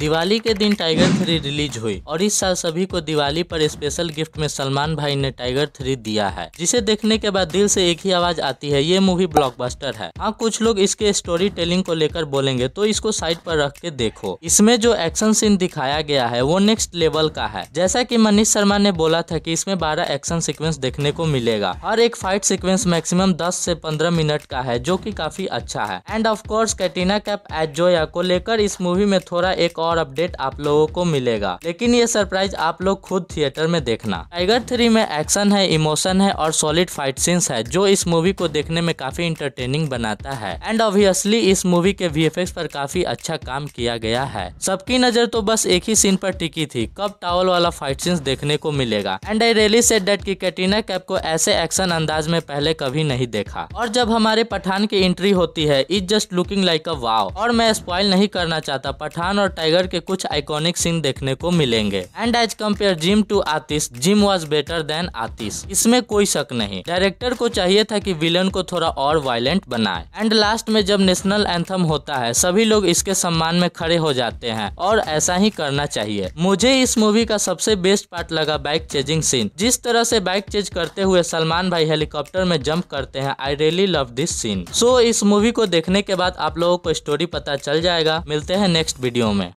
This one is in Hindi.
दिवाली के दिन टाइगर थ्री रिलीज हुई और इस साल सभी को दिवाली पर स्पेशल गिफ्ट में सलमान भाई ने टाइगर थ्री दिया है जिसे देखने के बाद दिल से एक ही आवाज आती है ये मूवी ब्लॉकबस्टर है हाँ कुछ लोग इसके स्टोरी टेलिंग को लेकर बोलेंगे तो इसको साइड पर रख के देखो इसमें जो एक्शन सीन दिखाया गया है वो नेक्स्ट लेवल का है जैसा की मनीष शर्मा ने बोला था की इसमें बारह एक्शन सिक्वेंस देखने को मिलेगा हर एक फाइट सिक्वेंस मैक्सिमम दस से पंद्रह मिनट का है जो की काफी अच्छा है and of course Katrina Kaif at Zoya को लेकर इस मूवी में थोड़ा एक और और अपडेट आप लोगों को मिलेगा लेकिन ये सरप्राइज आप लोग खुद थिएटर में देखना टाइगर थ्री में एक्शन है इमोशन है और सॉलिड फाइट सीन्स है जो इस मूवी को देखने में काफी इंटरटेनिंग बनाता है एंड ऑब्वियसली इस मूवी के वी पर काफी अच्छा काम किया गया है सबकी नजर तो बस एक ही सीन पर टिकी थी कब टावल वाला फाइट सीन्स देखने को मिलेगा एंड आई रेली से डेट की कैटरीना कैप को ऐसे एक्शन अंदाज में पहले कभी नहीं देखा और जब हमारे पठान की एंट्री होती है is just looking like a wow और मैं स्पॉइल नहीं करना चाहता पठान और टाइगर फिल्म के कुछ आइकॉनिक सीन देखने को मिलेंगे and as compare Jim to Aatish Jim was better than Aatish इसमें कोई शक नहीं डायरेक्टर को चाहिए था की विलन को थोड़ा और वायलेंट बनाए एंड लास्ट में जब नेशनल एंथम होता है सभी लोग इसके सम्मान में खड़े हो जाते हैं और ऐसा ही करना चाहिए मुझे इस मूवी का सबसे बेस्ट पार्ट लगा बाइक चेजिंग सीन जिस तरह से बाइक चेज करते हुए सलमान भाई हेलीकॉप्टर में जंप करते हैं I really love this scene so इस मूवी को देखने के बाद आप लोगों को स्टोरी पता चल जाएगा मिलते हैं नेक्स्ट वीडियो में